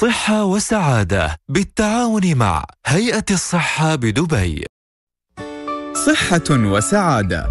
صحة وسعادة بالتعاون مع هيئة الصحة بدبي صحة وسعادة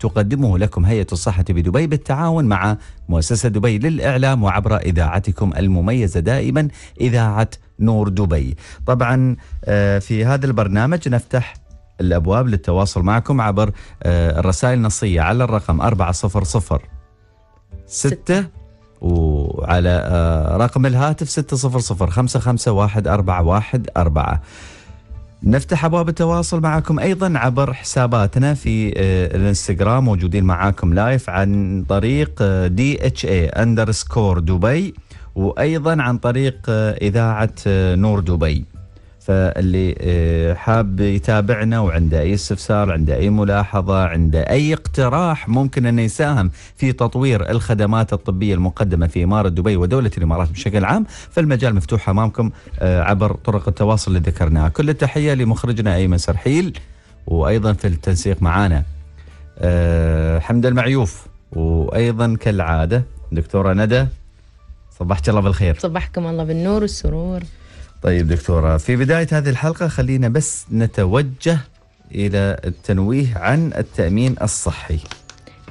تقدمه لكم هيئة الصحة بدبي بالتعاون مع مؤسسة دبي للإعلام وعبر إذاعتكم المميزة دائما إذاعة نور دبي طبعا آه، في هذا البرنامج نفتح الأبواب للتواصل معكم عبر آه، الرسائل النصية على الرقم 4006 وعلى آه، رقم الهاتف 600 551414 نفتح ابواب التواصل معكم ايضا عبر حساباتنا في آه، الانستغرام موجودين معاكم لايف عن طريق دي اتش اي اندرسكور دبي وايضا عن طريق آه، اذاعه آه، نور دبي. فاللي آه، حاب يتابعنا وعنده اي استفسار عنده اي ملاحظه عنده اي اقتراح ممكن انه يساهم في تطوير الخدمات الطبيه المقدمه في اماره دبي ودوله الامارات بشكل عام فالمجال مفتوح امامكم آه، عبر طرق التواصل اللي ذكرناها كل التحيه لمخرجنا ايمن سرحيل وايضا في التنسيق معانا آه، حمد المعيوف وايضا كالعاده دكتوره ندى صبحت الله بالخير صبحكم الله بالنور والسرور طيب دكتورة في بداية هذه الحلقة خلينا بس نتوجه إلى التنويه عن التأمين الصحي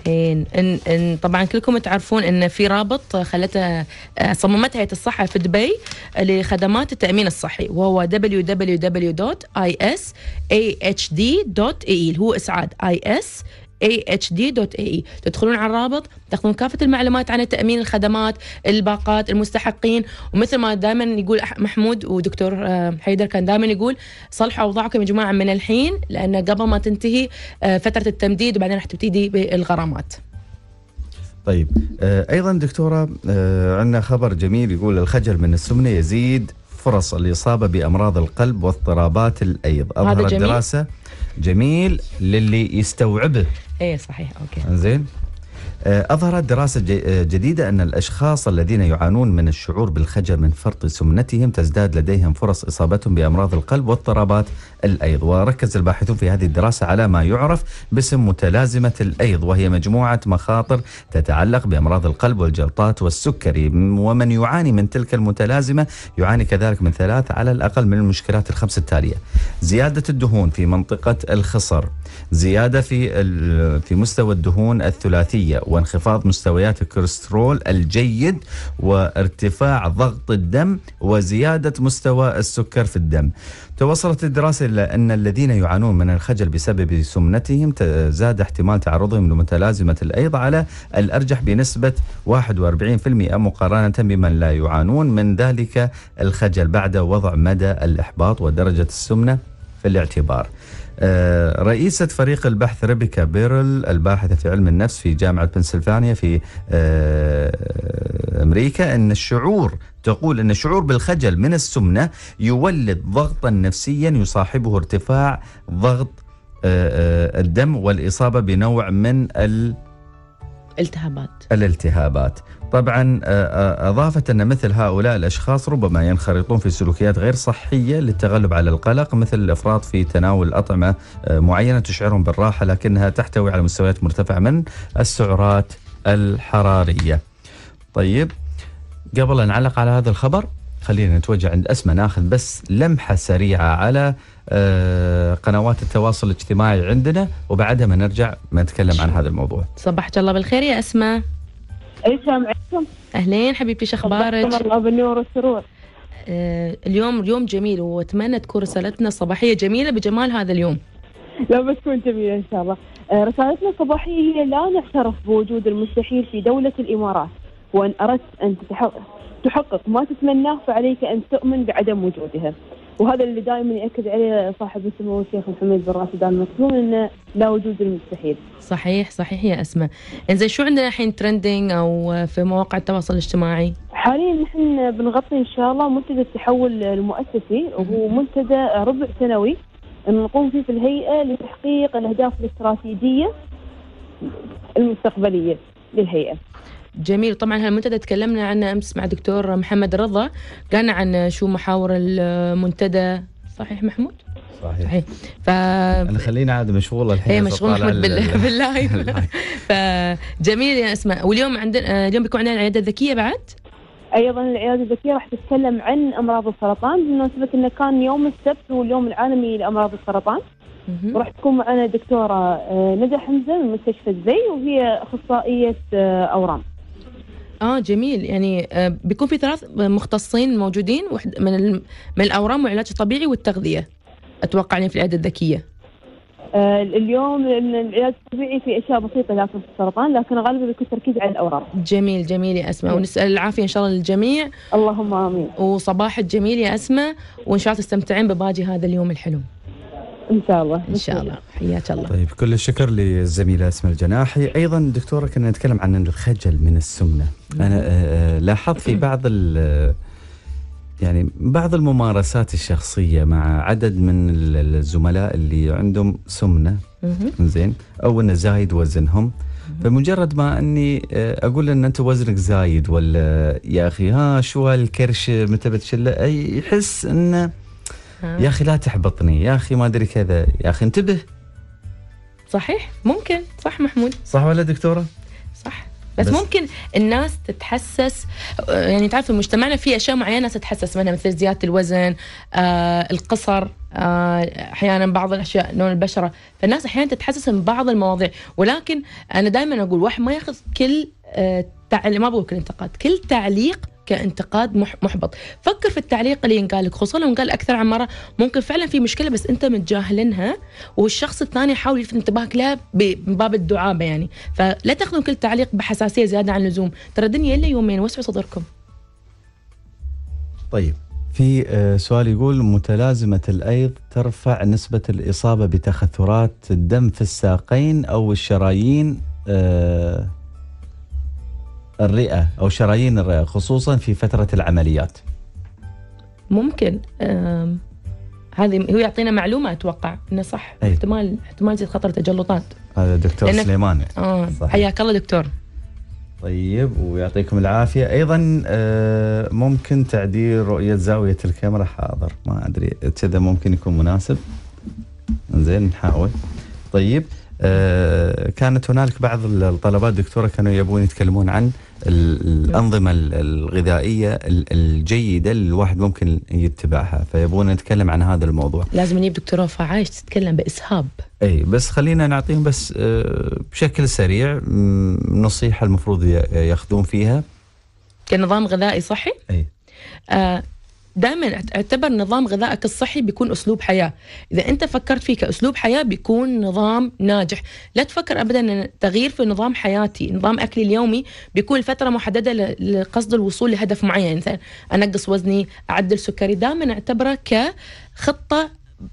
إن إن طبعا كلكم تعرفون ان في رابط خلتها صممتها هيئه الصحه في دبي لخدمات التامين الصحي وهو www.ishd.ae e، هو اسعاد ahd.ae تدخلون على الرابط تاخذون كافة المعلومات عن التأمين الخدمات الباقات المستحقين ومثل ما دائما يقول محمود ودكتور آه، حيدر كان دائما يقول صلحوا أوضاعكم يا جماعة من الحين لأن قبل ما تنتهي آه، فترة التمديد وبعدين راح تبتدي بالغرامات طيب آه، أيضا دكتورة عندنا خبر جميل يقول الخجل من السمنة يزيد فرص الإصابة بأمراض القلب واضطرابات الأيض أظهرت دراسة جميل للي يستوعبه اي صحيح اوكي زين آه، أظهرت دراسة آه، جديدة أن الأشخاص الذين يعانون من الشعور بالخجل من فرط سمنتهم تزداد لديهم فرص إصابتهم بأمراض القلب واضطرابات الأيض وركز الباحثون في هذه الدراسة على ما يعرف باسم متلازمة الأيض وهي مجموعة مخاطر تتعلق بأمراض القلب والجلطات والسكري ومن يعاني من تلك المتلازمة يعاني كذلك من ثلاث على الأقل من المشكلات الخمس التالية زيادة الدهون في منطقة الخصر زيادة في في مستوى الدهون الثلاثية وانخفاض مستويات الكوليسترول الجيد وارتفاع ضغط الدم وزيادة مستوى السكر في الدم توصلت الدراسة إلى أن الذين يعانون من الخجل بسبب سمنتهم زاد احتمال تعرضهم لمتلازمة الأيض على الأرجح بنسبة 41% مقارنة بمن لا يعانون من ذلك الخجل بعد وضع مدى الإحباط ودرجة السمنة في الاعتبار. آه، رئيسة فريق البحث ريبيكا بيرل الباحثة في علم النفس في جامعة بنسلفانيا في آه، أمريكا أن الشعور تقول أن الشعور بالخجل من السمنة يولد ضغطا نفسيا يصاحبه ارتفاع ضغط آه، الدم والإصابة بنوع من ال... الالتهابات الالتهابات طبعا آه، آه، اضافت ان مثل هؤلاء الاشخاص ربما ينخرطون في سلوكيات غير صحيه للتغلب على القلق مثل الافراط في تناول اطعمه آه، معينه تشعرهم بالراحه لكنها تحتوي على مستويات مرتفعه من السعرات الحراريه. طيب قبل ان نعلق على هذا الخبر خلينا نتوجه عند اسماء ناخذ بس لمحه سريعه على قنوات التواصل الاجتماعي عندنا وبعدها ما نرجع ما نتكلم عن هذا الموضوع. صباحك الله بالخير يا اسماء. ايش عليكم اهلين حبيبتي شخبارك الله بالنور والسرور آه اليوم يوم جميل واتمنى تكون رسالتنا الصباحيه جميله بجمال هذا اليوم لا بتكون جميله ان شاء الله آه رسالتنا الصباحيه هي لا نعترف بوجود المستحيل في دوله الامارات وان اردت ان تحقق ما تتمناه فعليك ان تؤمن بعدم وجودها وهذا اللي دائما ياكد عليه صاحب السمو الشيخ محمد بن راشد ال مكتوم انه لا وجود للمستحيل. صحيح صحيح يا اسماء. انزين شو عندنا الحين ترندنج او في مواقع التواصل الاجتماعي؟ حاليا نحن بنغطي ان شاء الله منتدى التحول المؤسسي وهو منتدى ربع سنوي نقوم فيه في الهيئه لتحقيق الاهداف الاستراتيجيه المستقبليه للهيئه. جميل طبعا هالمنتدى تكلمنا عنه امس مع دكتور محمد رضا قالنا عن شو محاور المنتدى صحيح محمود؟ صحيح, صحيح. ف انا خليني عاد مشغول الحين اي مشغول محمود بال... باللايف فجميل يا اسماء واليوم عندنا اليوم بيكون عندنا العياده الذكيه بعد ايضا العياده الذكيه راح تتكلم عن امراض السرطان بمناسبه انه كان يوم السبت هو اليوم العالمي لامراض السرطان وراح تكون معنا الدكتوره آه، ندى حمزه من مستشفى الزي وهي اخصائيه آه، اورام اه جميل يعني آه، بيكون في ثلاث مختصين موجودين من من الاورام والعلاج الطبيعي والتغذيه اتوقع يعني في العياده الذكيه آه اليوم العلاج الطبيعي في اشياء بسيطه لا في السرطان لكن غالبا بيكون تركيز على الاورام جميل جميل يا اسماء ونسال العافيه ان شاء الله للجميع اللهم امين وصباحك جميل يا اسماء وان شاء الله تستمتعين بباقي هذا اليوم الحلو ان شاء الله ان شاء الله حياك الله طيب كل الشكر للزميله اسماء الجناحي ايضا دكتوره كنا نتكلم عن الخجل من السمنه نعم. انا آه، آه، لاحظت في بعض آه، يعني بعض الممارسات الشخصيه مع عدد من الزملاء اللي عندهم سمنه زين او انه زايد وزنهم فمجرد ما اني اقول ان انت وزنك زايد ولا يا اخي ها شو هالكرش متى بتشله اي يحس انه آه. يا اخي لا تحبطني يا اخي ما ادري كذا يا اخي انتبه صحيح ممكن صح محمود صح ولا دكتوره صح بس, بس ممكن الناس تتحسس آه، يعني تعرف مجتمعنا في اشياء معينه تتحسس منها مثل زياده الوزن آه القصر آه، احيانا آه بعض الاشياء لون البشره فالناس احيانا تتحسس من بعض المواضيع ولكن انا دائما اقول واحد ما ياخذ كل آه ما بقول كل انتقاد كل تعليق كانتقاد محبط فكر في التعليق اللي ينقال لك خصوصا لو قال اكثر عن مره ممكن فعلا في مشكله بس انت متجاهلينها والشخص الثاني يحاول يلفت انتباهك لها من باب الدعابه يعني فلا تاخذون كل تعليق بحساسيه زياده عن اللزوم ترى الدنيا الا يومين وسعوا صدركم طيب في آه، سؤال يقول متلازمة الأيض ترفع نسبة الإصابة بتخثرات الدم في الساقين أو الشرايين آه، الرئة أو شرايين الرئة خصوصا في فترة العمليات ممكن هذه هو يعطينا معلومه اتوقع انه صح أي. احتمال احتمال زيادة خطر تجلطات هذا دكتور لأنك... سليمان اه حياك الله دكتور طيب ويعطيكم العافيه ايضا آه، ممكن تعديل رؤيه زاويه الكاميرا حاضر ما ادري كذا ممكن يكون مناسب زين نحاول طيب آه، كانت هنالك بعض الطلبات دكتوره كانوا يبون يتكلمون عن الانظمه الغذائيه الجيده اللي الواحد ممكن يتبعها فيبغون نتكلم عن هذا الموضوع لازم نجيب دكتوره فعايش تتكلم باسهاب اي بس خلينا نعطيهم بس آه، بشكل سريع نصيحه المفروض ياخذون فيها كنظام غذائي صحي اي آه دائما اعتبر نظام غذائك الصحي بيكون اسلوب حياه اذا انت فكرت فيه كاسلوب حياه بيكون نظام ناجح لا تفكر ابدا ان تغيير في نظام حياتي نظام اكلي اليومي بيكون فتره محدده لقصد الوصول لهدف معين مثلا انقص وزني اعدل سكري دائما اعتبره ك خطة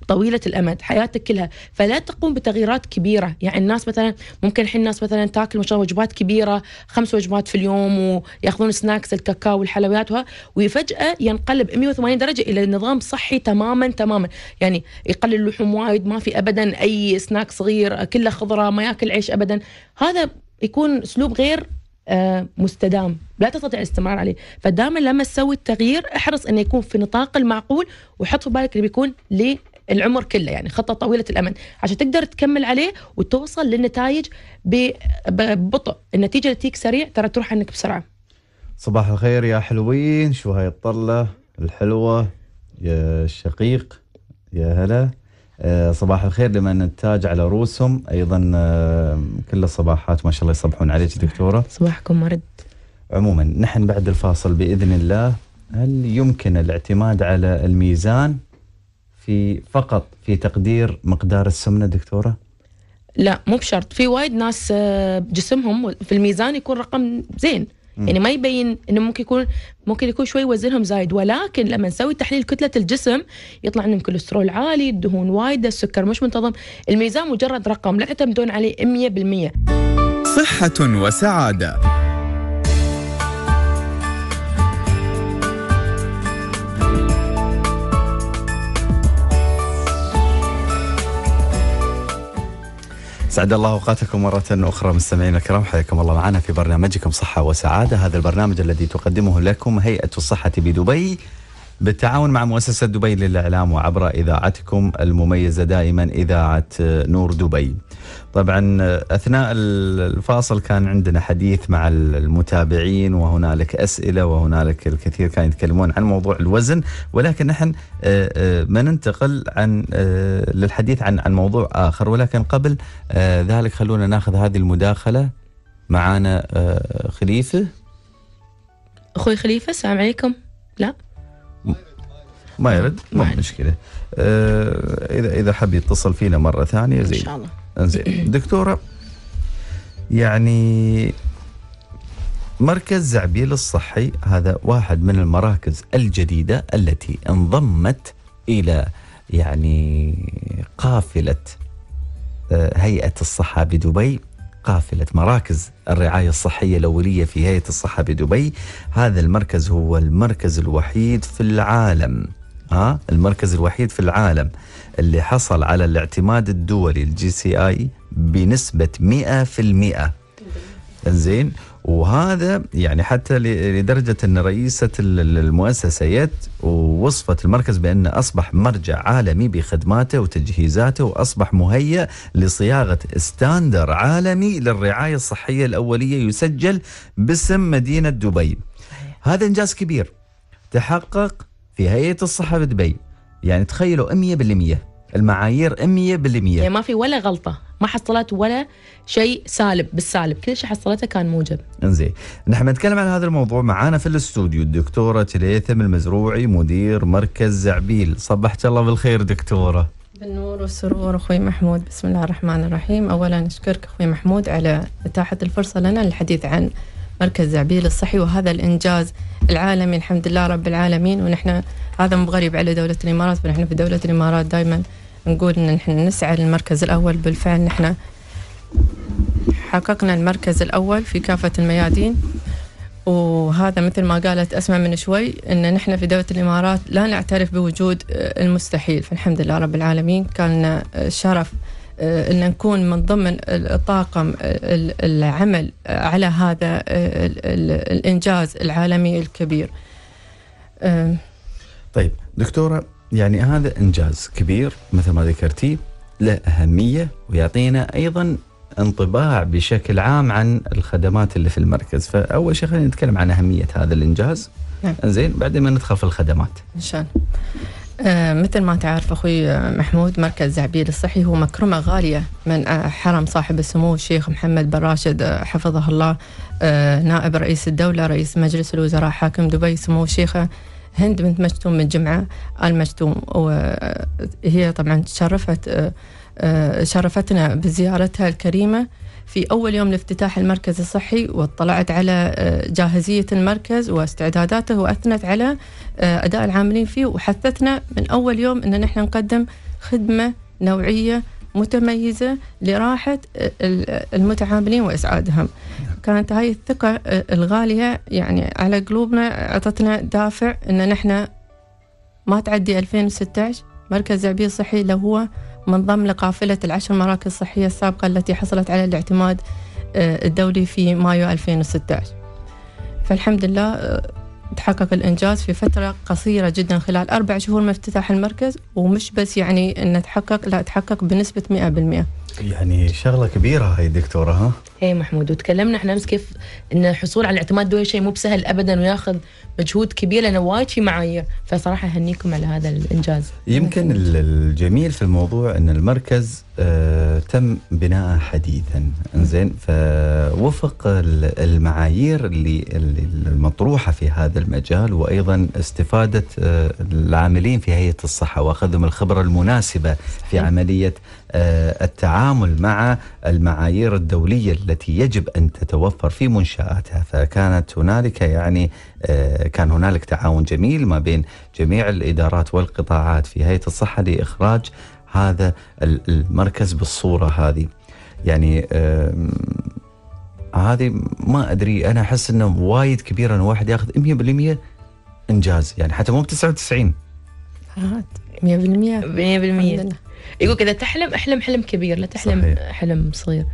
طويله الامد حياتك كلها فلا تقوم بتغييرات كبيره يعني الناس مثلا ممكن الحين الناس مثلا تاكل الله وجبات كبيره خمس وجبات في اليوم وياخذون سناكس الكاكاو والحلويات وفجاه ينقلب 180 درجه الى نظام صحي تماما تماما يعني يقلل اللحوم وايد ما في ابدا اي سناك صغير كله خضره ما ياكل عيش ابدا هذا يكون اسلوب غير آه، مستدام لا تستطيع الاستمرار عليه فدائما لما تسوي التغيير احرص انه يكون في نطاق المعقول وحط في بالك اللي بيكون العمر كله يعني خطه طويله الامد عشان تقدر تكمل عليه وتوصل للنتائج ببطء النتيجه اللي تجيك سريع ترى تروح عنك بسرعه صباح الخير يا حلوين شو هاي الطله الحلوه يا الشقيق يا هلا آه، صباح الخير لمن التاج على رؤوسهم ايضا آه، كل الصباحات ما شاء الله يصبحون عليك دكتوره صباحكم مرد عموما نحن بعد الفاصل باذن الله هل يمكن الاعتماد على الميزان في فقط في تقدير مقدار السمنه دكتوره؟ لا مو بشرط في وايد ناس آه، جسمهم في الميزان يكون رقم زين م. يعني ما يبين انه ممكن يكون ممكن يكون شوي وزنهم زايد ولكن لما نسوي تحليل كتله الجسم يطلع عندهم كوليسترول عالي الدهون وايده السكر مش منتظم الميزان مجرد رقم لا تعتمدون عليه 100% صحه وسعاده سعد الله اوقاتكم مرة اخرى مستمعينا الكرام حياكم الله معنا في برنامجكم صحة وسعادة هذا البرنامج الذي تقدمه لكم هيئة الصحة بدبي بالتعاون مع مؤسسة دبي للإعلام وعبر إذاعتكم المميزة دائما إذاعة نور دبي طبعا أثناء الفاصل كان عندنا حديث مع المتابعين وهنالك أسئلة وهنالك الكثير كان يتكلمون عن موضوع الوزن ولكن نحن آه، آه، ما ننتقل عن آه، للحديث عن عن موضوع آخر ولكن قبل ذلك خلونا ناخذ هذه المداخلة معانا خليفة أخوي خليفة السلام عليكم لا ما يرد ما مشكله آه اذا اذا حب يتصل فينا مره ثانيه زين ان شاء الله زين دكتوره يعني مركز زعبيل الصحي هذا واحد من المراكز الجديده التي انضمت الى يعني قافله آه، هيئه الصحه بدبي قافلة مراكز الرعاية الصحية الأولية في هيئة الصحة بدبي هذا المركز هو المركز الوحيد في العالم ها المركز الوحيد في العالم اللي حصل على الاعتماد الدولي الجي سي اي بنسبه 100% زين وهذا يعني حتى لدرجه ان رئيسه المؤسسه يت ووصفت المركز بانه اصبح مرجع عالمي بخدماته وتجهيزاته واصبح مهيئ لصياغه ستاندر عالمي للرعايه الصحيه الاوليه يسجل باسم مدينه دبي. هذا انجاز كبير تحقق في هيئه الصحه بدبي يعني تخيلوا 100% المعايير 100% يعني ما في ولا غلطه ما حصلت ولا شيء سالب بالسالب كل شيء حصلته كان موجب انزين نحن بنتكلم عن هذا الموضوع معانا في الاستوديو الدكتوره تليثم المزروعي مدير مركز زعبيل صبحت الله بالخير دكتوره بالنور والسرور اخوي محمود بسم الله الرحمن الرحيم اولا اشكرك اخوي محمود على اتاحه الفرصه لنا للحديث عن مركز عبيل الصحي وهذا الإنجاز العالمي الحمد لله رب العالمين ونحن هذا مو غريب على دولة الإمارات فنحن في دولة الإمارات دائما نقول إن نحن نسعى للمركز الأول بالفعل نحن حققنا المركز الأول في كافة الميادين وهذا مثل ما قالت أسمع من شوي أن نحن في دولة الإمارات لا نعترف بوجود المستحيل فالحمد لله رب العالمين كان شرف آه، ان نكون من ضمن الطاقم العمل على هذا الانجاز العالمي الكبير. آه، طيب دكتوره يعني هذا انجاز كبير مثل ما ذكرتي له اهميه ويعطينا ايضا انطباع بشكل عام عن الخدمات اللي في المركز، فاول شيء خلينا نتكلم عن اهميه هذا الانجاز. نعم. زين بعدين ما ندخل في الخدمات. ان شاء الله. آه، مثل ما تعرف اخوي آه، محمود مركز زعبيل الصحي هو مكرمه غاليه من آه، حرم صاحب السمو الشيخ محمد بن راشد حفظه الله نائب رئيس الدوله رئيس مجلس الوزراء حاكم دبي سمو الشيخه هند بنت مجتوم من جمعه ال مجتوم وهي طبعا تشرفت شرفتنا بزيارتها الكريمه في أول يوم لافتتاح المركز الصحي واطلعت على آه، جاهزية المركز واستعداداته وأثنت على آه، أداء العاملين فيه وحثتنا من أول يوم أن نحن نقدم خدمة نوعية متميزة لراحة آه، المتعاملين وإسعادهم نعم. كانت هاي الثقة الغالية يعني على قلوبنا أعطتنا دافع أن نحن ما تعدي 2016 مركز الزعبية الصحي اللي هو من ضمن لقافلة العشر مراكز الصحية السابقة التي حصلت على الاعتماد آه، الدولي في مايو 2016 فالحمد لله آه، تحقق الإنجاز في فترة قصيرة جدا خلال أربع شهور من افتتاح المركز ومش بس يعني أنه تحقق لا تحقق بنسبة 100% يعني شغلة كبيرة هاي دكتورة ها؟ اي محمود وتكلمنا احنا امس كيف ان الحصول على الاعتماد الدولي شيء مو بسهل ابدا وياخذ مجهود كبير لانه وايد في معايير فصراحه اهنيكم على هذا الانجاز. يمكن الجميل في الموضوع ان المركز آه تم بناءها حديثا زين فوفق المعايير اللي, اللي المطروحه في هذا المجال وايضا استفاده آه العاملين في هيئه الصحه واخذهم الخبره المناسبه في نعم. عمليه آه التعامل مع المعايير الدوليه التي يجب ان تتوفر في منشاتها فكانت هنالك يعني آه، كان هنالك تعاون جميل ما بين جميع الادارات والقطاعات في هيئه الصحه لاخراج هذا المركز بالصوره هذه يعني هذه ما ادري انا احس انه وايد كبير ان واحد ياخذ 100% انجاز يعني حتى مو ب 99 100% 100% يقول كذا تحلم احلم حلم كبير لا تحلم صحيح. حلم صغير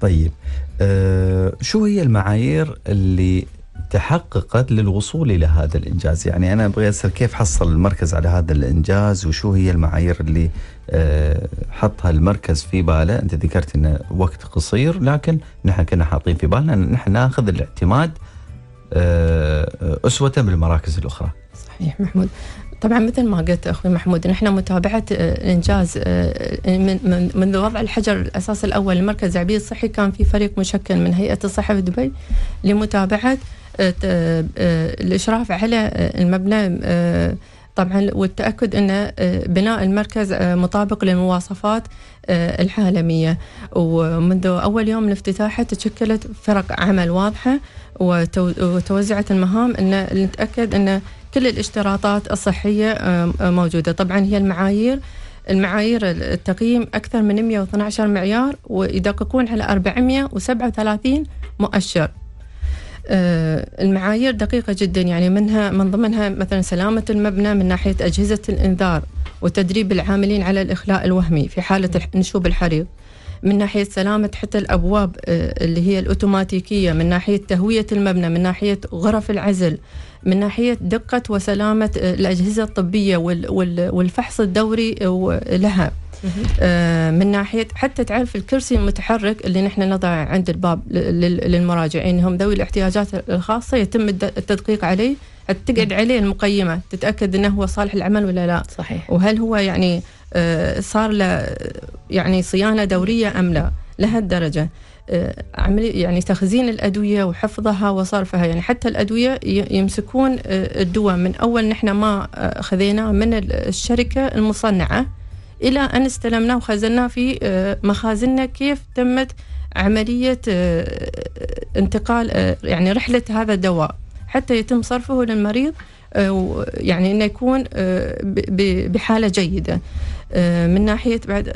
طيب أه شو هي المعايير اللي تحققت للوصول الى هذا الانجاز، يعني انا ابغى اسال كيف حصل المركز على هذا الانجاز وشو هي المعايير اللي آه، حطها المركز في باله، انت ذكرت انه وقت قصير لكن نحن كنا حاطين في بالنا ان نحن ناخذ الاعتماد آه، اسوه بالمراكز الاخرى. صحيح محمود. طبعا مثل ما قلت اخوي محمود نحن متابعه الانجاز آه، منذ وضع الحجر الاساس الاول لمركز العبيد الصحي كان في فريق مشكل من هيئه الصحه في دبي لمتابعه آه، الإشراف على آه، المبنى آه، طبعا والتاكد ان بناء المركز مطابق للمواصفات العالميه ومنذ اول يوم من افتتاحه تشكلت فرق عمل واضحه وتوزعت المهام ان نتاكد ان كل الاشتراطات الصحيه موجوده طبعا هي المعايير المعايير التقييم اكثر من 112 معيار ويدققون على 437 مؤشر آه، المعايير دقيقة جدا يعني منها من ضمنها مثلا سلامة المبنى من ناحية أجهزة الإنذار وتدريب العاملين على الإخلاء الوهمي في حالة نشوب الحريق من ناحية سلامة حتى الأبواب آه، اللي هي الأوتوماتيكية من ناحية تهوية المبنى من ناحية غرف العزل من ناحية دقة وسلامة آه، الأجهزة الطبية والفحص الدوري لها آه، من ناحيه حتى تعرف الكرسي المتحرك اللي نحن نضعه عند الباب للمراجعين هم ذوي الاحتياجات الخاصه يتم التدقيق عليه حتى تقعد عليه المقيمه تتاكد انه هو صالح العمل ولا لا صحيح وهل هو يعني آه، صار له يعني صيانه دوريه ام لا لهالدرجه آه، عملي يعني تخزين الادويه وحفظها وصرفها يعني حتى الادويه يمسكون الدواء من اول نحن ما خذيناه من الشركه المصنعه إلى أن استلمناه وخزناه في آه، مخازننا كيف تمت عملية آه، انتقال آه، يعني رحلة هذا الدواء حتى يتم صرفه للمريض يعني انه يكون بحاله جيده من ناحيه بعد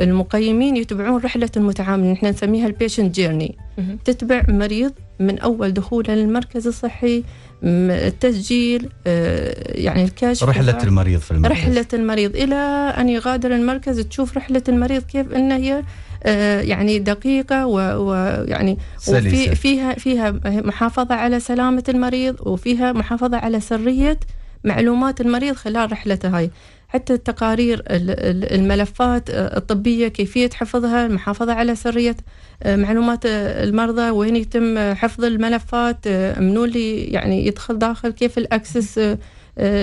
المقيمين يتبعون رحله المتعامل نحن نسميها البيشنت جيرني تتبع مريض من اول دخوله للمركز الصحي التسجيل آه، يعني الكشف رحلة المريض في المركز رحلة المريض إلى أن يغادر المركز تشوف رحلة المريض كيف أن هي آه، يعني دقيقة ويعني وفي فيها فيها محافظة على سلامة المريض وفيها محافظة على سرية معلومات المريض خلال رحلته هاي حتى التقارير الملفات آه، الطبية كيفية حفظها المحافظة على سرية آه، معلومات آه، المرضى وين يتم حفظ الملفات منو اللي يعني يدخل داخل كيف الاكسس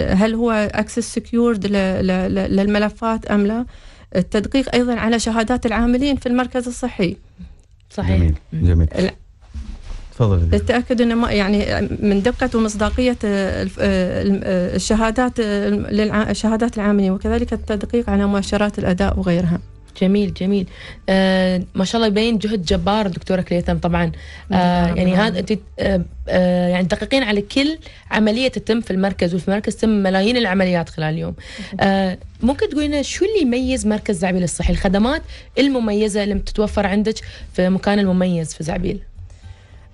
هل هو اكسس سكيورد للملفات ام لا التدقيق ايضا على شهادات العاملين في المركز الصحي صحيح جميل, جميل. تفضل للتاكد انه يعني من دقه ومصداقيه الشهادات الشهادات العاملين وكذلك التدقيق على مؤشرات الاداء وغيرها. جميل جميل آه ما شاء الله يبين جهد جبار دكتوره كليثم طبعا آه نعم، يعني هذا انت آه, آه، يعني تدققين على كل عمليه تتم في المركز وفي المركز تتم ملايين العمليات خلال اليوم آه ممكن تقولي لنا شو اللي يميز مركز زعبيل الصحي الخدمات المميزه اللي بتتوفر عندك في مكان المميز في زعبيل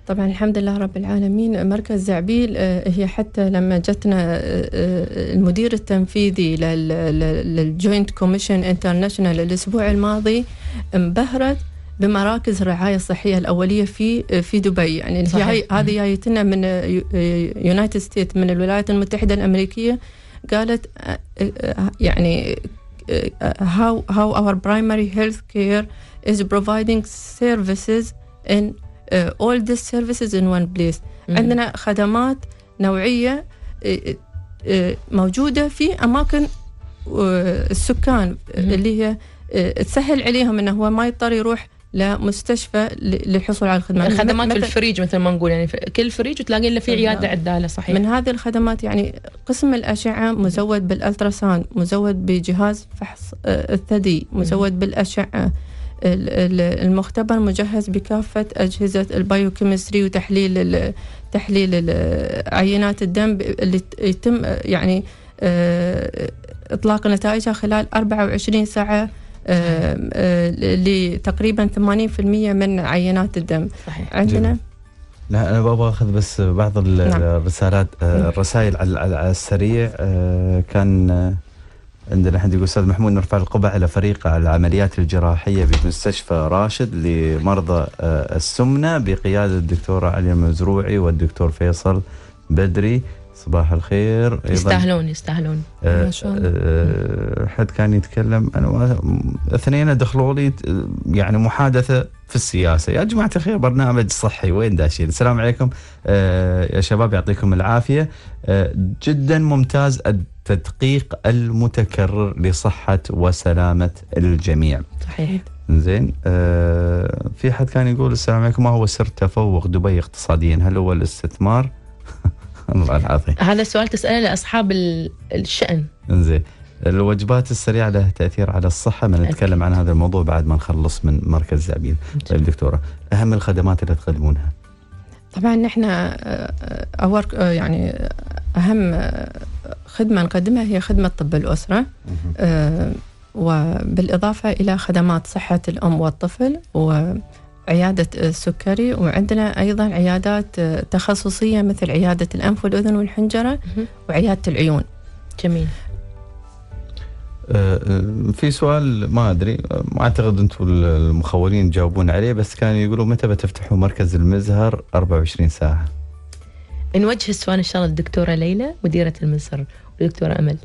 طبعا الحمد لله رب العالمين مركز زعبيل آه، هي حتى لما جتنا آه، آه، المدير التنفيذي للجوينت كوميشن انترناشونال الاسبوع الماضي انبهرت بمراكز الرعايه الصحيه الاوليه في في دبي يعني هي هذه جايتنا من يونايتد ستيت من الولايات المتحده الامريكيه قالت يعني how how our primary health care is providing services in آه، all the services in one place عندنا خدمات نوعية آه، آه، موجودة في أماكن السكان اللي هي تسهل عليهم انه هو ما يضطر يروح لمستشفى للحصول على الخدمات الخدمات يعني في الفريج مثل ما نقول يعني كل فريج وتلاقي له في عياده عداله صحيح من هذه الخدمات يعني قسم الاشعه مزود بالالتراساوند مزود بجهاز فحص الثدي مزود بالاشعه المختبر مجهز بكافة أجهزة البيوكيمستري وتحليل تحليل عينات الدم اللي يتم يعني آه، إطلاق نتائجها خلال 24 ساعة آه، آه، لتقريبا 80% من عينات الدم صحيح. عندنا لا انا بابا اخذ بس بعض نعم. الرسالات نعم. الرسائل على السريع كان عندنا يقول الاستاذ محمود نرفع القبعه على فريق العمليات الجراحيه بمستشفى راشد لمرضى آه، السمنه بقياده الدكتور علي المزروعي والدكتور فيصل بدري صباح الخير أيضا يستاهلون يستاهلون آه، آه، حد كان يتكلم انا اثنين دخلوا لي يعني محادثه في السياسه يا جماعه الخير برنامج صحي وين داشين السلام عليكم آه، يا شباب يعطيكم العافيه جدا ممتاز التدقيق المتكرر لصحه وسلامه الجميع صحيح زين في حد كان يقول السلام عليكم ما هو سر تفوق دبي اقتصاديا هل هو الاستثمار الله العظيم هذا السؤال تسأله لأصحاب الشأن انزين الوجبات السريعة لها تأثير على الصحة ما نتكلم عن هذا الموضوع بعد ما نخلص من مركز زعبيل نعم. طيب دكتورة أهم الخدمات اللي تقدمونها طبعا نحن آه، آه، أور آه، يعني أهم خدمة نقدمها هي خدمة طب الأسرة وبالإضافة إلى خدمات صحة الأم والطفل و عيادة السكري وعندنا أيضا عيادات تخصصية مثل عيادة الأنف والأذن والحنجرة وعيادة العيون جميل أه، أه، في سؤال ما ادري ما أه، اعتقد انتم المخولين تجاوبون عليه بس كانوا يقولوا متى بتفتحوا مركز المزهر 24 ساعه؟ نوجه السؤال ان شاء الله للدكتوره ليلى مديره المزهر والدكتوره امل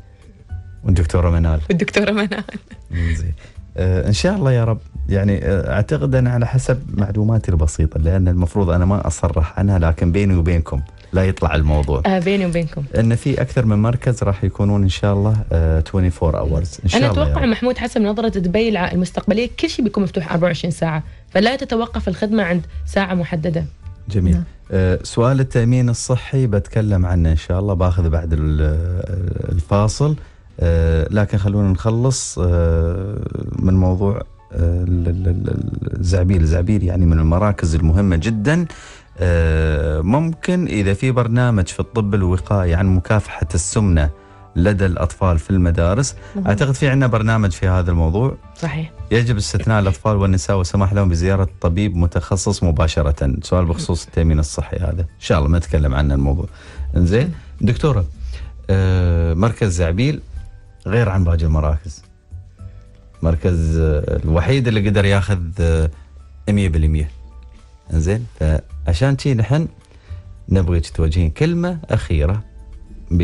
والدكتوره منال والدكتوره منال زين آه، ان شاء الله يا رب يعني آه، اعتقد انا على حسب معلوماتي البسيطه لان المفروض انا ما اصرح عنها لكن بيني وبينكم لا يطلع الموضوع آه بيني وبينكم ان في اكثر من مركز راح يكونون ان شاء الله آه 24 اورز ان شاء انا الله اتوقع يعني. محمود حسب نظره دبي المستقبليه كل شيء بيكون مفتوح 24 ساعه فلا تتوقف الخدمه عند ساعه محدده جميل نعم. آه سؤال التامين الصحي بتكلم عنه ان شاء الله باخذ بعد آه، الفاصل آه، لكن خلونا نخلص آه، من موضوع آه، الزعبيل الزعبيل يعني من المراكز المهمة جدا ممكن إذا في برنامج في الطب الوقائي عن مكافحة السمنة لدى الأطفال في المدارس مهم. أعتقد في عندنا برنامج في هذا الموضوع صحيح يجب استثناء الأطفال والنساء وسمح لهم بزيارة طبيب متخصص مباشرة سؤال بخصوص التأمين الصحي هذا إن شاء الله ما نتكلم عنه الموضوع إنزين دكتورة مركز زعبيل غير عن باقي المراكز مركز آه، الوحيد اللي قدر ياخذ 100% آه، زين فعشان تي نحن نبغيك توجهين كلمه اخيره ب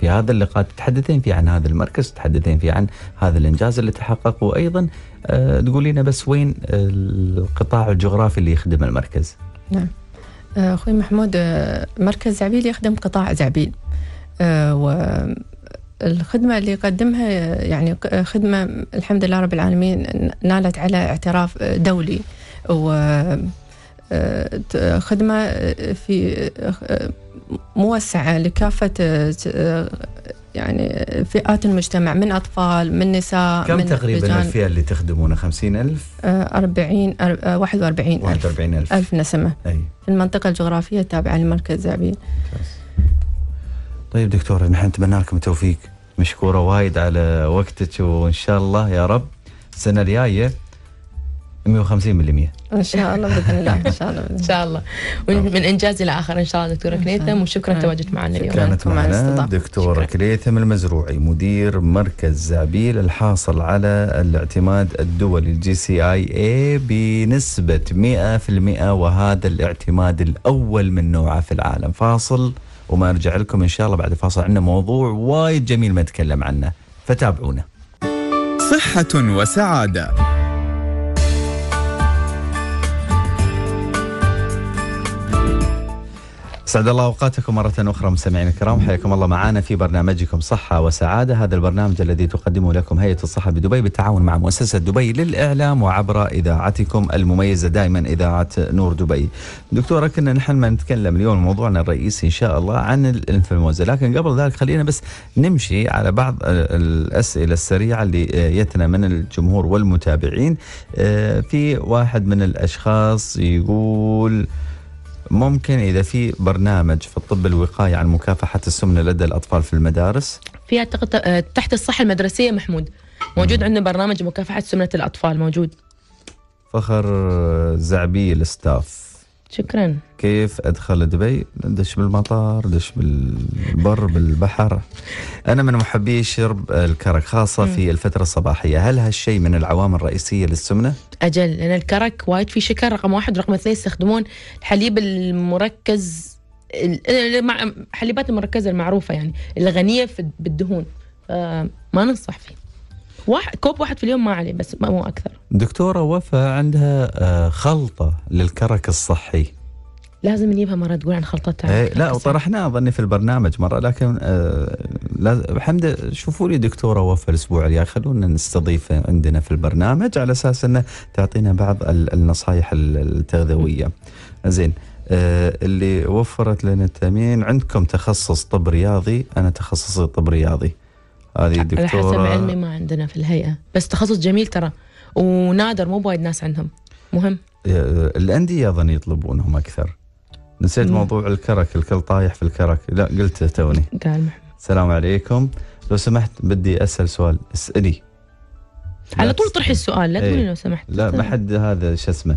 في هذا اللقاء تتحدثين فيه عن هذا المركز تتحدثين فيه عن هذا الانجاز اللي تحقق وايضا آه، تقولي لنا بس وين القطاع الجغرافي اللي يخدم المركز نعم اخوي محمود مركز زعبيل يخدم قطاع زعبيل و الخدمة اللي قدمها يعني خدمة الحمد لله رب العالمين نالت على اعتراف دولي و آه، خدمة في آه، موسعة لكافة آه، يعني فئات المجتمع من أطفال من نساء كم من تقريبا بجان. الفئة اللي تخدمونها خمسين ألف؟ أربعين واحد وأربعين ألف, ألف نسمة أي. في المنطقة الجغرافية التابعة لمركز زعبيل طيب دكتور نحن نتمنى لكم التوفيق مشكوره وايد على وقتك وان شاء الله يا رب السنه الجايه 150% ان شاء الله باذن الله ان شاء الله ان شاء الله من انجاز الى اخر ان شاء الله دكتوره كليثم وشكرا تواجدت معنا اليوم كانت معنا دكتوره كليثم المزروعي مدير مركز زابيل الحاصل على الاعتماد الدولي الجي سي اي اي بنسبه 100% وهذا الاعتماد الاول من نوعه في العالم فاصل وما نرجع لكم ان شاء الله بعد فاصل عندنا موضوع وايد جميل ما نتكلم عنه فتابعونا صحه وسعاده سعد الله اوقاتكم مره اخرى مستمعينا الكرام حياكم الله معنا في برنامجكم صحه وسعاده هذا البرنامج الذي تقدمه لكم هيئه الصحه بدبي بالتعاون مع مؤسسه دبي للاعلام وعبر اذاعتكم المميزه دائما اذاعه نور دبي. دكتوره كنا نحن ما نتكلم اليوم موضوعنا الرئيسي ان شاء الله عن الانفلونزا لكن قبل ذلك خلينا بس نمشي على بعض الاسئله السريعه اللي يتنا من الجمهور والمتابعين آه، في واحد من الاشخاص يقول ممكن اذا في برنامج في الطب الوقائي عن مكافحه السمنه لدى الاطفال في المدارس في اعتقد آه، تحت الصحه المدرسيه محمود موجود عندنا برنامج مكافحه سمنه الاطفال موجود فخر آه، زعبيل ستاف شكرا كيف ادخل دبي ندش بالمطار ندش بالبر بالبحر انا من محبي شرب الكرك خاصه في الفتره الصباحيه هل هالشيء من العوامل الرئيسيه للسمنه اجل لان الكرك وايد فيه شكر رقم واحد رقم اثنين يستخدمون الحليب المركز الحليبات المركزه المعروفه يعني الغنيه بالدهون ما ننصح فيه واحد كوب واحد في اليوم ما عليه بس مو اكثر دكتوره وفاء عندها آه، خلطه للكرك الصحي لازم نجيبها مره تقول عن خلطتها ايه لا وطرحناها اظني في البرنامج مره لكن آه حمد شوفوا لي دكتوره وفاء الاسبوع الجاي خلونا نستضيفها عندنا في البرنامج على اساس انه تعطينا بعض النصائح التغذويه زين آه اللي وفرت لنا التامين عندكم تخصص طب رياضي انا تخصصي طب رياضي هذه دكتورة على حسب علمي ما عندنا في الهيئه بس تخصص جميل ترى ونادر مو بوايد ناس عندهم مهم الانديه اظن يطلبونهم اكثر نسيت مم. موضوع الكرك الكل طايح في الكرك لا قلته توني قال محمد السلام عليكم لو سمحت بدي اسال سؤال اسالي على طول طرحي السؤال لا إيه. تقولي لو سمحت لا ما حد هذا شو اسمه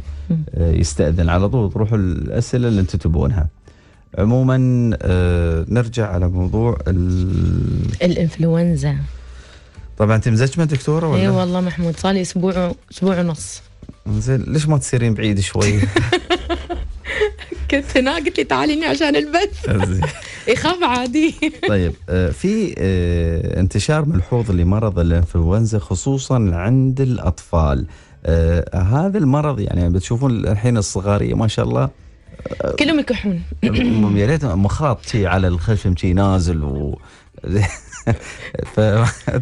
يستاذن على طول تروحوا الاسئله اللي انتم تبونها عموما آه، نرجع على موضوع الانفلونزا طبعا انت مزجمه دكتوره ولا؟ اي أيوة والله محمود صار لي اسبوع اسبوع ونص زين ليش ما تصيرين بعيد شوي؟ كنت هنا قلت لي تعاليني عشان البث يخاف عادي طيب آه، في آه، انتشار ملحوظ لمرض الانفلونزا خصوصا عند الاطفال هذا المرض يعني بتشوفون الحين الصغاريه ما شاء الله كلهم يكحون يا ريت مخاط شي على الخشم شي نازل و ف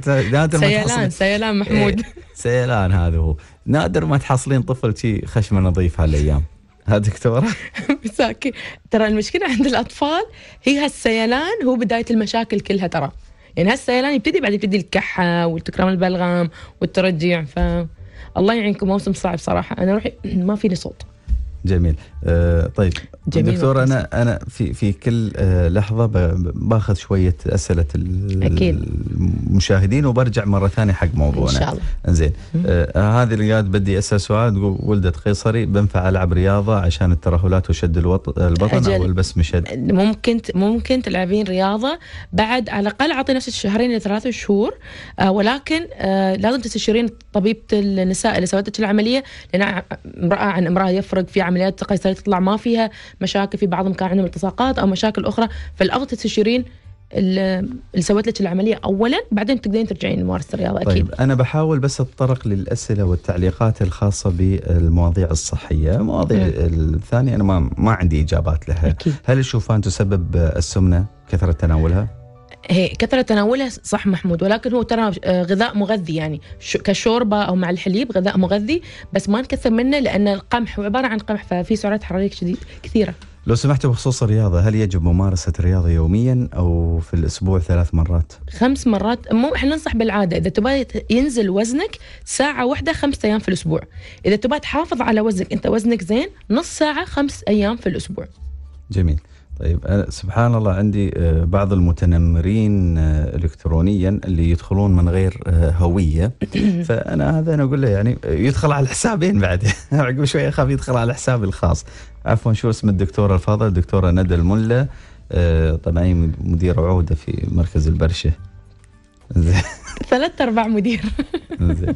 نادر سيلان سيلان إيه، محمود سيلان هذا هو نادر ما تحصلين طفل شي خشمه نظيف هالايام ها دكتورة؟ مساكي ترى المشكلة عند الأطفال هي هالسيلان هو بداية المشاكل كلها ترى يعني هالسيلان يبتدي بعد يبتدي الكحة والتكرام البلغم والترجيع ف الله يعينكم موسم صعب صراحة أنا روحي ما فيني صوت جميل آه طيب جميل دكتور انا انا في في كل آه لحظه باخذ شويه اسئله أكيد. المشاهدين وبرجع مره ثانيه حق موضوعنا ان شاء الله زين آه هذه اللي قاعد بدي اسال سؤال تقول ولدت قيصري بنفع العب رياضه عشان الترهلات وشد الوط... البطن أجل. او البس مشد ممكن ممكن تلعبين رياضه بعد على الاقل اعطي نفسك شهرين الى ثلاثة شهور آه ولكن آه لازم تستشيرين طبيبه النساء اللي سوت العمليه لان امراه عن امراه يفرق في عملية عمليات قيصرية تطلع ما فيها مشاكل في بعضهم كان عندهم التصاقات أو مشاكل أخرى فالأفضل تستشيرين اللي سوت لك العمليه اولا بعدين تقدرين ترجعين لممارسه الرياضه اكيد طيب انا بحاول بس اتطرق للاسئله والتعليقات الخاصه بالمواضيع الصحيه المواضيع الثانيه انا ما ما عندي اجابات لها أكيد. هل الشوفان تسبب السمنه كثره تناولها هي كثرة تناولها صح محمود ولكن هو ترى آه، غذاء مغذي يعني كشوربة أو مع الحليب غذاء مغذي بس ما نكثر منه لأن القمح هو عبارة عن قمح ففي سعرات حرارية شديد كثيرة لو سمحت بخصوص الرياضة هل يجب ممارسة الرياضة يوميا أو في الأسبوع ثلاث مرات؟ خمس مرات مو احنا ننصح بالعادة إذا تبغى ينزل وزنك ساعة واحدة خمس أيام في الأسبوع إذا تبغى تحافظ على وزنك أنت وزنك زين نص ساعة خمس أيام في الأسبوع جميل طيب سبحان الله عندي آه، بعض المتنمرين آه، الكترونيا اللي يدخلون من غير آه، هويه فانا هذا انا اقول له يعني يدخل على الحسابين بعد عقب شوي اخاف يدخل على الحساب الخاص عفوا شو اسم الدكتوره الفاضله الدكتوره ندى الملا طبعا هي مديره عوده في مركز البرشه ثلاث ارباع مدير زين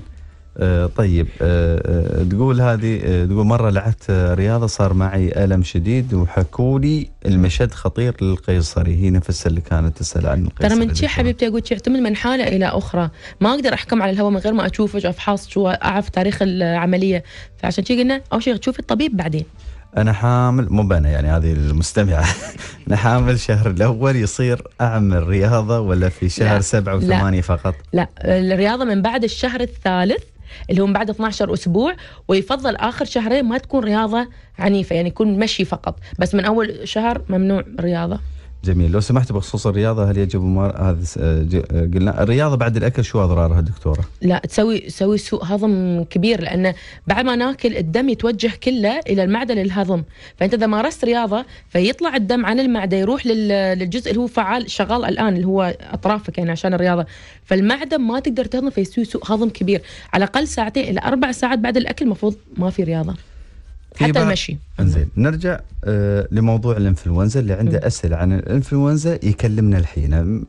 آه، طيب آه، آه، تقول هذه تقول مره لعبت رياضه صار معي الم شديد وحكوا لي المشد خطير للقيصري هي نفس اللي كانت تسال عن القيصري ترى من شي حبيبتي اقول يعتمد من حاله الى اخرى ما اقدر احكم على الهواء من غير ما اشوفك افحص واعرف تاريخ العمليه فعشان شي قلنا اول شيء تشوف الطبيب بعدين انا حامل مو انا يعني هذه المستمعه انا حامل شهر الاول يصير اعمل رياضه ولا في شهر لا سبعة وثمانية لا فقط لا الرياضه من بعد الشهر الثالث اللي هم بعد 12 اسبوع ويفضل اخر شهرين ما تكون رياضه عنيفه يعني يكون مشي فقط بس من اول شهر ممنوع رياضه جميل لو سمحت بخصوص الرياضه هل يجب ممار... هذا آه، آه، قلنا الرياضه بعد الاكل شو اضرارها دكتوره؟ لا تسوي تسوي سوء هضم كبير لأنه بعد ما ناكل الدم يتوجه كله الى المعده للهضم، فانت اذا مارست رياضه فيطلع الدم عن المعده يروح للجزء اللي هو فعال شغال الان اللي هو اطرافك يعني عشان الرياضه، فالمعده ما تقدر تهضم فيسوي سوء هضم كبير، على الاقل ساعتين الى اربع ساعات بعد الاكل المفروض ما في رياضه. حتى المشي انزين نرجع آه لموضوع الانفلونزا اللي عنده م. اسئله عن الانفلونزا يكلمنا الحين آه،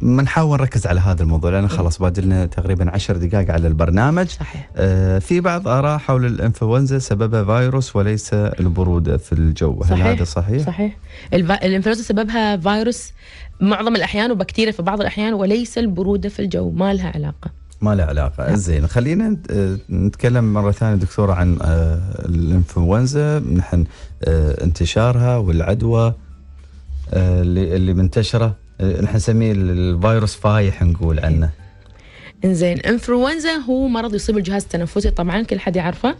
ما نحاول نركز على هذا الموضوع لان خلاص بادلنا تقريبا عشر دقائق على البرنامج صحيح. آه في بعض اراء حول الانفلونزا سببها فيروس وليس البروده في الجو صحيح. هل هذا صحيح صحيح الانفلونزا سببها فيروس معظم الاحيان وبكتيريا في بعض الاحيان وليس البروده في الجو ما لها علاقه ما له علاقة نعم. زين خلينا آه، نتكلم مرة ثانية دكتورة عن آه، الانفلونزا نحن آه، انتشارها والعدوى اللي اللي منتشرة نحن نسميه الفيروس فايح نقول عنه انزين انفلونزا هو مرض يصيب الجهاز التنفسي طبعا كل حد يعرفه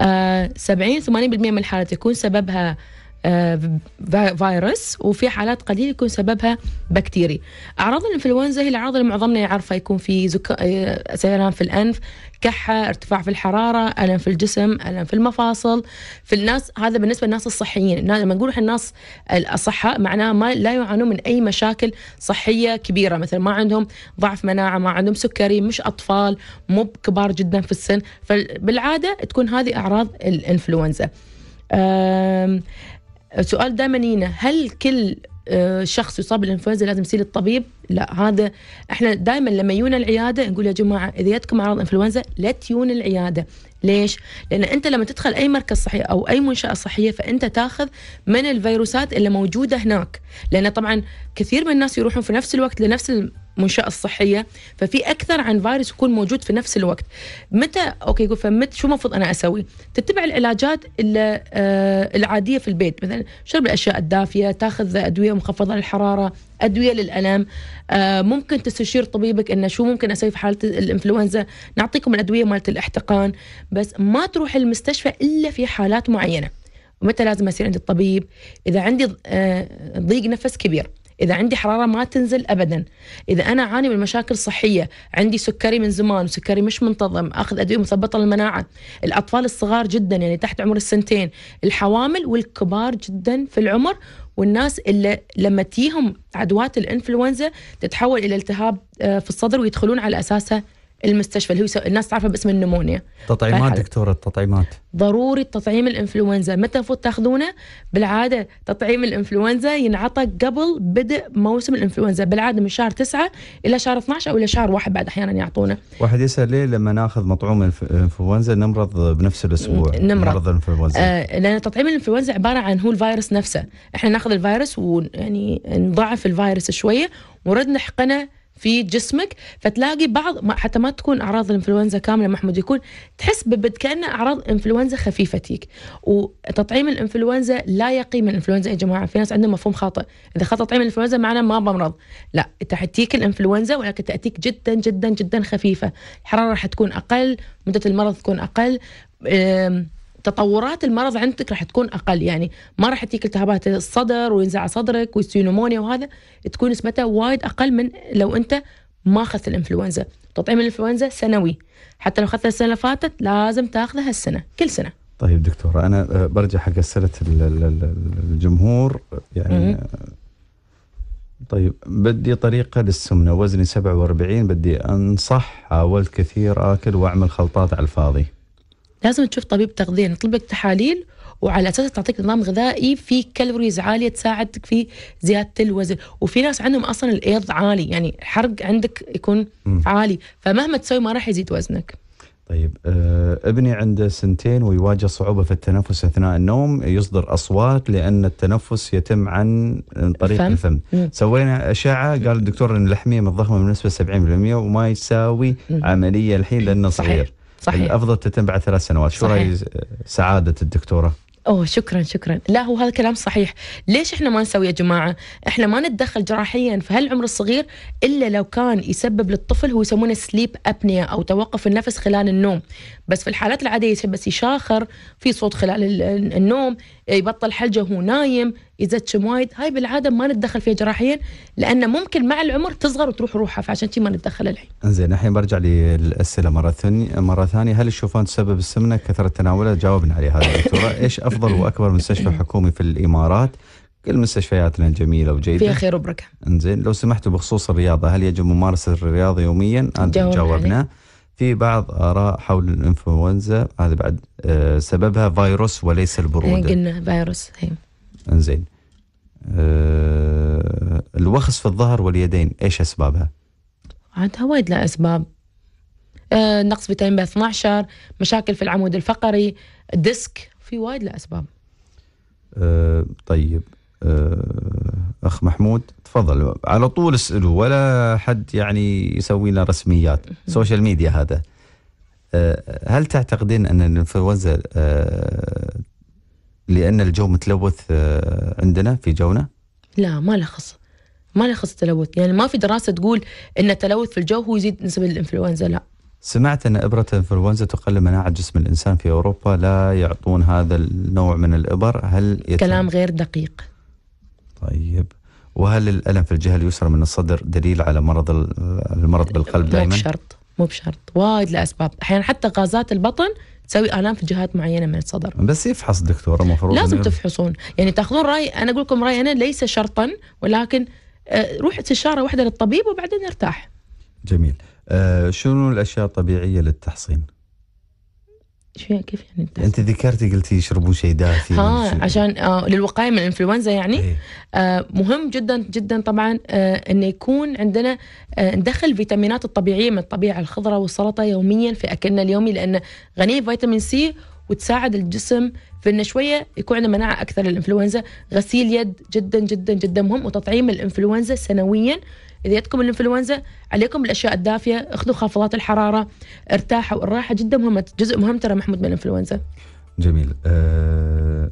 آه 70 80% من الحالات يكون سببها آه آه، فيروس وفي حالات قليلة يكون سببها بكتيري أعراض الإنفلونزا هي الأعراض اللي معظمنا يعرفها يكون في زك... آه، سيران في الأنف كحة ارتفاع في الحرارة ألم في الجسم ألم في المفاصل في الناس هذا بالنسبة للناس الصحيين لما نقول الناس الأصحاء معناه ما لا يعانون من أي مشاكل صحية كبيرة مثل ما عندهم ضعف مناعة ما عندهم سكري مش أطفال مو كبار جدا في السن فبالعادة تكون هذه أعراض الإنفلونزا أم... سؤال دائما ينا هل كل آه، شخص يصاب بالانفلونزا لازم يصير الطبيب لا هذا احنا دائما لما يجونا العياده نقول يا جماعه اذا جاتكم اعراض انفلونزا لا تيون العياده ليش؟ لان انت لما تدخل اي مركز صحي او اي منشاه صحيه فانت تاخذ من الفيروسات اللي موجوده هناك، لان طبعا كثير من الناس يروحون في نفس الوقت لنفس منشاه الصحيه ففي اكثر عن فيروس يكون موجود في نفس الوقت متى اوكي يقول فمت شو المفروض انا اسوي تتبع العلاجات آه، العاديه في البيت مثلا شرب الاشياء الدافيه تاخذ ادويه مخفضه للحراره ادويه للالم آه، ممكن تستشير طبيبك انه شو ممكن اسوي في حاله الانفلونزا نعطيكم الادويه مالت الاحتقان بس ما تروح المستشفى الا في حالات معينه متى لازم اسير عند الطبيب اذا عندي آه، ضيق نفس كبير اذا عندي حراره ما تنزل ابدا اذا انا اعاني من مشاكل صحيه عندي سكري من زمان وسكري مش منتظم اخذ ادويه مثبطه للمناعه الاطفال الصغار جدا يعني تحت عمر السنتين الحوامل والكبار جدا في العمر والناس اللي لما تيهم عدوات الانفلونزا تتحول الى التهاب آه، في الصدر ويدخلون على أساسها المستشفى اللي هو الناس تعرفه باسم النمونيا تطعيمات دكتورة التطعيمات ضروري تطعيم الانفلونزا متى المفروض تاخذونه بالعاده تطعيم الانفلونزا ينعطى قبل بدء موسم الانفلونزا بالعاده من شهر 9 الى شهر 12 او الى شهر واحد بعد احيانا يعطونه واحد يسال ليه لما ناخذ مطعوم الانفلونزا نمرض بنفس الاسبوع نمرض, الانفلونزا آه لان تطعيم الانفلونزا عباره عن هو الفيروس نفسه احنا ناخذ الفيروس ويعني نضعف الفيروس شويه ونرد نحقنه في جسمك فتلاقي بعض حتى ما تكون اعراض الانفلونزا كامله محمود يكون تحس كانه اعراض انفلونزا خفيفه تيك وتطعيم الانفلونزا لا يقي من الانفلونزا يا جماعه في ناس عندهم مفهوم خاطئ اذا خذ تطعيم الانفلونزا معنا ما بمرض لا تاتيك الانفلونزا ولكن تاتيك جدا جدا جدا خفيفه الحراره راح تكون اقل مده المرض تكون اقل تطورات المرض عندك راح تكون اقل يعني ما راح تجيك التهابات الصدر وينزع صدرك والسينومونيا وهذا تكون نسبتها وايد اقل من لو انت ما اخذت الانفلونزا تطعيم الانفلونزا سنوي حتى لو اخذتها السنه اللي فاتت لازم تاخذها هالسنه كل سنه طيب دكتوره انا برجع حق اسئله الجمهور يعني طيب بدي طريقه للسمنه وزني 47 بدي انصح حاولت كثير اكل واعمل خلطات على الفاضي لازم تشوف طبيب تغذيه نطلب يعني لك تحاليل وعلى اساس تعطيك نظام غذائي فيه كالوريز عاليه تساعدك في زياده الوزن وفي ناس عندهم اصلا الايض عالي يعني حرق عندك يكون م. عالي فمهما تسوي ما راح يزيد وزنك طيب آه، ابني عنده سنتين ويواجه صعوبة في التنفس أثناء النوم يصدر أصوات لأن التنفس يتم عن طريق فم. الفم سوينا أشعة قال الدكتور أن اللحمية متضخمة بنسبة 70% وما يساوي عملية الحين لأنه صغير صحيح. صحيح الافضل تتم بعد ثلاث سنوات شو راي سعاده الدكتوره اوه شكرا شكرا لا هو هذا كلام صحيح ليش احنا ما نسوي يا جماعه احنا ما نتدخل جراحيا في هالعمر الصغير الا لو كان يسبب للطفل هو يسمونه سليب ابنيا او توقف النفس خلال النوم بس في الحالات العاديه بس يشاخر في صوت خلال النوم يبطل حلجه وهو نايم يزتشم وايد هاي بالعاده ما نتدخل فيها جراحيا لان ممكن مع العمر تصغر وتروح روحها فعشان كذي ما نتدخل الحين. انزين الحين برجع للاسئله مره ثانيه مره ثانيه هل الشوفان تسبب السمنه كثره تناولها؟ جاوبنا عليها دكتوره ايش افضل واكبر مستشفى حكومي في الامارات؟ كل مستشفياتنا جميله وجيده فيها خير وبركه. انزين لو سمحتوا بخصوص الرياضه هل يجب ممارسه الرياضه يوميا؟ جاوبنا في بعض اراء حول الانفلونزا هذا بعد آه، سببها فيروس وليس البروده. إيه، قلنا فيروس هي. إيه. زين أه الوخز في الظهر واليدين ايش اسبابها؟ عندها وايد لها اسباب أه نقص فيتامين بي 12 مشاكل في العمود الفقري ديسك في وايد له اسباب أه طيب آه، اخ محمود تفضل على طول اسالوا ولا حد يعني يسوي لنا رسميات سوشيال ميديا هذا آه، هل تعتقدين ان الانفلونزا آه، لان الجو متلوث آه، عندنا في جونا؟ لا ما له خص ما له خص التلوث، يعني ما في دراسه تقول ان التلوث في الجو هو يزيد نسبه الانفلونزا لا سمعت ان ابره الانفلونزا تقلل مناعه جسم الانسان في اوروبا لا يعطون هذا النوع من الابر هل يتم؟ كلام غير دقيق طيب وهل الالم في الجهه اليسرى من الصدر دليل على مرض المرض بالقلب دائما؟ مو بشرط مو بشرط وايد لاسباب احيانا حتى غازات البطن تسوي الام في جهات معينه من الصدر بس يفحص دكتور المفروض لازم تفحصون يعني تاخذون راي انا اقول لكم راي انا ليس شرطا ولكن آه، روح استشاره واحده للطبيب وبعدين ارتاح جميل آه شنو الاشياء الطبيعيه للتحصين شو كيف يعني انت ذكرتي قلتي يشربوا شيء دافي ها عشان آه للوقايه من الانفلونزا يعني ايه؟ آه مهم جدا جدا طبعا آه انه يكون عندنا آه ندخل الفيتامينات الطبيعيه من الطبيعه الخضره والسلطه يوميا في اكلنا اليومي لانه غنيه بفيتامين سي وتساعد الجسم في انه شويه يكون عندنا مناعه اكثر للانفلونزا، غسيل يد جدا جدا جدا مهم وتطعيم الانفلونزا سنويا إذا جتكم الإنفلونزا عليكم بالأشياء الدافية اخذوا خافضات الحرارة ارتاحوا الراحة جدا مهمة جزء مهم ترى محمود من الإنفلونزا جميل أه...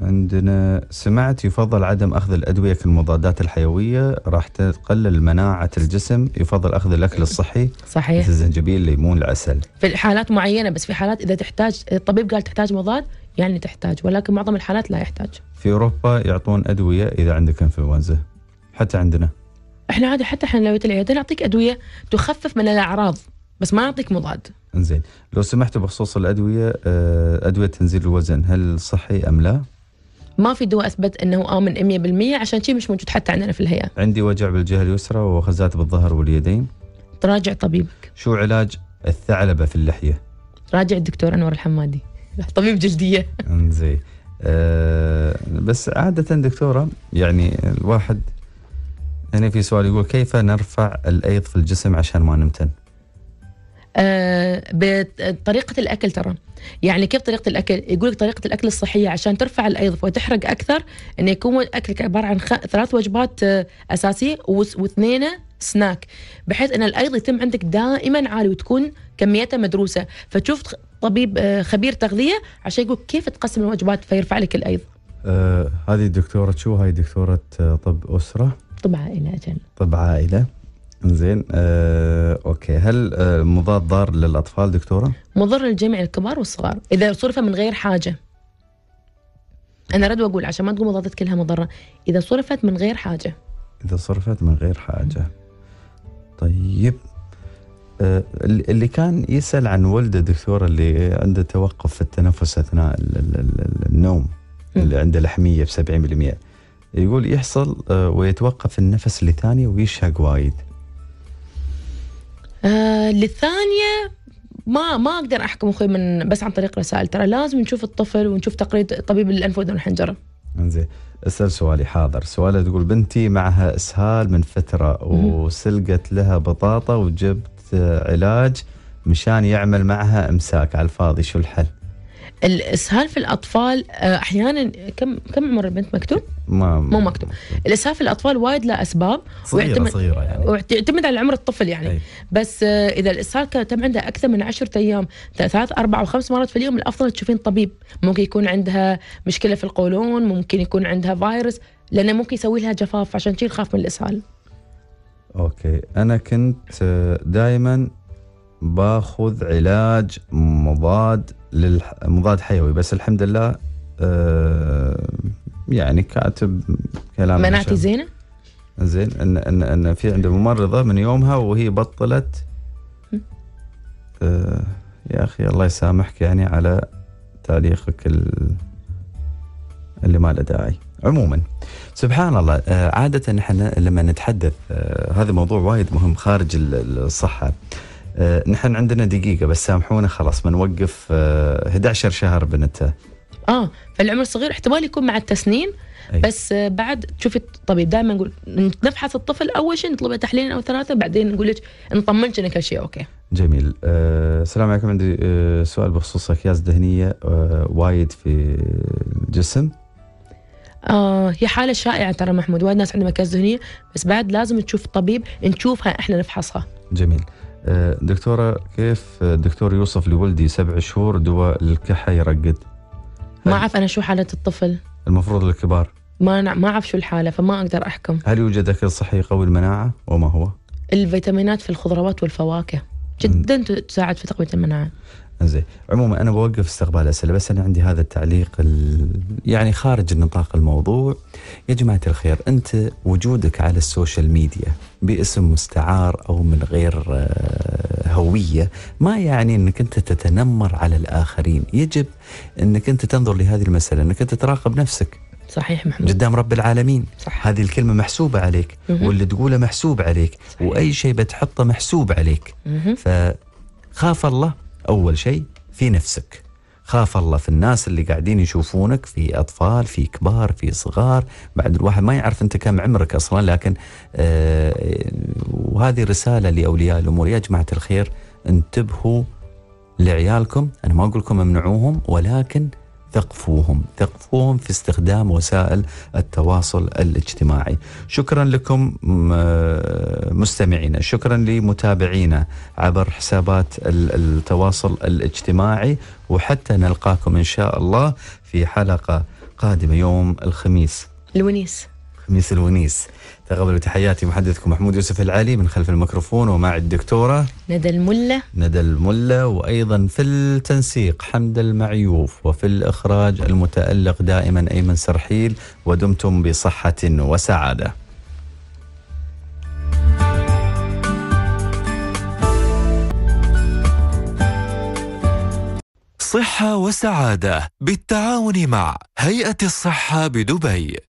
عندنا سمعت يفضل عدم اخذ الادويه في المضادات الحيويه راح تقلل مناعه الجسم يفضل اخذ الاكل الصحي صحيح مثل الزنجبيل الليمون العسل في حالات معينه بس في حالات اذا تحتاج الطبيب قال تحتاج مضاد يعني تحتاج ولكن معظم الحالات لا يحتاج في اوروبا يعطون ادويه اذا عندك انفلونزا حتى عندنا احنا عادي حتى حلوية العيادة نعطيك أدوية تخفف من الأعراض بس ما نعطيك مضاد انزين لو سمحت بخصوص الأدوية آه، أدوية تنزيل الوزن هل صحي أم لا؟ ما في دواء اثبت انه امن 100% عشان شي مش موجود حتى عندنا في الهيئه. عندي وجع بالجهه اليسرى وخزات بالظهر واليدين. تراجع طبيبك. شو علاج الثعلبه في اللحيه؟ راجع الدكتور انور الحمادي طبيب جلديه. انزين. أه بس عاده دكتوره يعني الواحد هنا في سؤال يقول كيف نرفع الايض في الجسم عشان ما نمتن؟ آه بطريقة الأكل ترى يعني كيف طريقة الأكل يقول لك طريقة الأكل الصحية عشان ترفع الأيض وتحرق أكثر أن يكون أكلك عبارة عن خ... ثلاث وجبات آه أساسية واثنين سناك بحيث أن الأيض يتم عندك دائما عالي وتكون كميته مدروسة فتشوف طبيب آه خبير تغذية عشان يقول كيف تقسم الوجبات فيرفع لك الأيض آه، هذه دكتورة شو هاي دكتورة آه، طب أسرة طب عائلة أجل طب عائلة زين آه، اوكي هل آه، مضاد ضار للاطفال دكتوره؟ مضر للجميع الكبار والصغار اذا صرف من غير حاجه انا رد واقول عشان ما تقول مضادات كلها مضره اذا صرفت من غير حاجه اذا صرفت من غير حاجه طيب آه، اللي كان يسال عن ولده دكتوره اللي عنده توقف في التنفس اثناء النوم اللي عنده لحميه ب 70% يقول يحصل آه، ويتوقف النفس لثانية ويشهق وايد آه للثانية ما ما اقدر احكم اخوي من بس عن طريق رسائل ترى لازم نشوف الطفل ونشوف تقرير طبيب الانف واذن والحنجره. انزين اسال سؤالي حاضر سؤالها تقول بنتي معها اسهال من فتره وسلقت لها بطاطا وجبت آه، علاج مشان يعمل معها امساك على الفاضي شو الحل؟ الاسهال في الاطفال آه، احيانا كم كم عمر البنت مكتوب؟ ما مو مكتوب الاسهال في الاطفال وايد له اسباب صغيره ويعتمد صغيره يعني ويعتمد على عمر الطفل يعني أي. بس آه، اذا الاسهال كان تم عندها اكثر من 10 ايام ثلاث اربع وخمس مرات في اليوم الافضل تشوفين طبيب ممكن يكون عندها مشكله في القولون ممكن يكون عندها فيروس لانه ممكن يسوي لها جفاف عشان كذي نخاف من الاسهال اوكي انا كنت آه، دائما باخذ علاج مضاد للمضاد حيوي بس الحمد لله آه يعني كاتب كلام مناعتي زينه؟ زين ان ان ان في عندي ممرضه من يومها وهي بطلت آه يا اخي الله يسامحك يعني على تاريخك اللي ما له داعي عموما سبحان الله آه عاده احنا لما نتحدث آه هذا موضوع وايد مهم خارج الصحه آه، نحن عندنا دقيقة بس سامحونا خلاص بنوقف 11 آه، شهر بنته اه فالعمر الصغير احتمال يكون مع التسنين أي. بس آه، بعد تشوفي الطبيب دائما نقول نفحص الطفل اول شيء نطلبه تحليلين او ثلاثه بعدين نقول لك نطمنك ان كل شيء اوكي. جميل السلام أه عليكم عندي أه سؤال بخصوص اكياس دهنيه أه وايد في الجسم. آه هي حالة شائعة ترى محمود وايد ناس عندهم أكياس دهنية بس بعد لازم تشوف طبيب نشوفها احنا نفحصها جميل آه، دكتورة كيف الدكتور آه، يوصف لولدي سبع شهور دواء الكحة يرقد ما أعرف أنا شو حالة الطفل المفروض الكبار ما نع... ما أعرف شو الحالة فما أقدر أحكم هل يوجد أكل صحي قوي المناعة وما هو؟ الفيتامينات في الخضروات والفواكه جدا تساعد في تقوية المناعة زين عموما انا بوقف استقبال اسئله بس انا عندي هذا التعليق ال... يعني خارج نطاق الموضوع يا جماعه الخير انت وجودك على السوشيال ميديا باسم مستعار او من غير آه، هويه ما يعني انك انت تتنمر على الاخرين يجب انك انت تنظر لهذه المساله انك انت تراقب نفسك صحيح محمود قدام رب العالمين صح. هذه الكلمة محسوبة عليك مه. واللي تقوله محسوب عليك صحيح. وأي شيء بتحطه محسوب عليك مه. فخاف الله أول شيء في نفسك خاف الله في الناس اللي قاعدين يشوفونك في أطفال في كبار في صغار بعد الواحد ما يعرف أنت كم عمرك أصلا لكن آه وهذه رسالة لأولياء الأمور يا جماعة الخير انتبهوا لعيالكم أنا ما أقول لكم امنعوهم ولكن ثقفوهم ثقفوهم في استخدام وسائل التواصل الاجتماعي شكرا لكم مستمعينا شكرا لمتابعينا عبر حسابات التواصل الاجتماعي وحتى نلقاكم إن شاء الله في حلقة قادمة يوم الخميس الونيس خميس الونيس تقبلوا تحياتي محدثكم محمود يوسف العالي من خلف الميكروفون ومع الدكتورة ندى الملة ندى الملة وأيضا في التنسيق حمد المعيوف وفي الإخراج المتألق دائما أيمن سرحيل ودمتم بصحة وسعادة صحة وسعادة بالتعاون مع هيئة الصحة بدبي